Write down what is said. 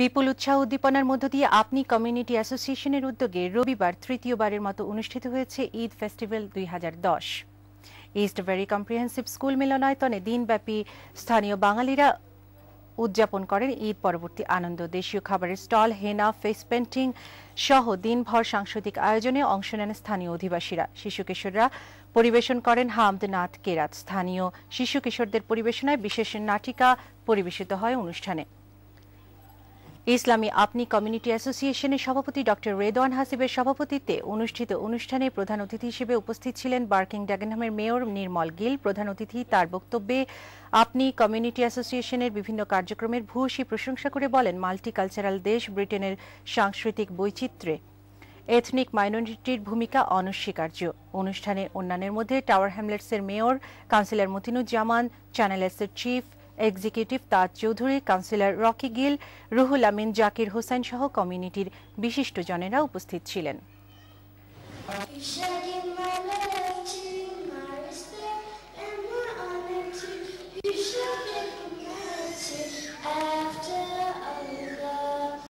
বিপুল উৎসাহ উদ্দীপনার মধ্য দিয়ে আপনি কমিউনিটি অ্যাসোসিয়েশনের উদ্যোগে রবিবার তৃতীয়বারের মতো অনুষ্ঠিত হয়েছে ঈদ ফেস্টিভ্যাল দুই ইস্ট ভেরি কম্প্রিহেন্সিভ স্কুল মিলনায়তনে দিনব্যাপী স্থানীয় বাঙালিরা উদযাপন করেন ঈদ পরবর্তী আনন্দ দেশীয় খাবারের স্টল হেনা ফেস পেন্টিং সহ দিনভর সাংস্কৃতিক আয়োজনে অংশ নেন স্থানীয় অধিবাসীরা শিশু কিশোররা পরিবেশন করেন নাথ কেরাত স্থানীয় শিশু কিশোরদের পরিবেশনায় বিশেষ নাটিকা পরিবেশিত হয় অনুষ্ঠানে ইসলামী আপনি কমিউনিটি অ্যাসোসিয়েশনের সভাপতি ডক্টর রেদওয়ান হাসিবের সভাপতিত্বে অনুষ্ঠিত অনুষ্ঠানে প্রধান অতিথি হিসেবে উপস্থিত ছিলেন বার্কিং ডাগেনহামের মেয়র নির্মল গিল প্রধান অতিথি তার বক্তব্যে আপনি কমিউনিটি অ্যাসোসিয়েশনের বিভিন্ন কার্যক্রমের ভূয়সী প্রশংসা করে বলেন মাল্টিকালচারাল দেশ ব্রিটেনের সাংস্কৃতিক বৈচিত্র্যে এথনিক মাইনরিটির ভূমিকা অনস্বীকার্য অনুষ্ঠানে অন্যান্যের মধ্যে টাওয়ার হ্যামলেটসের মেয়র কাউন্সিলর মতিনুজ্জামান চ্যানেল এসের chief executive Taj Chowdhury councillor Rocky Gill Ruhul Amin Zakir Hossain সহ কমিউনিটির বিশিষ্টজনেরা উপস্থিত ছিলেন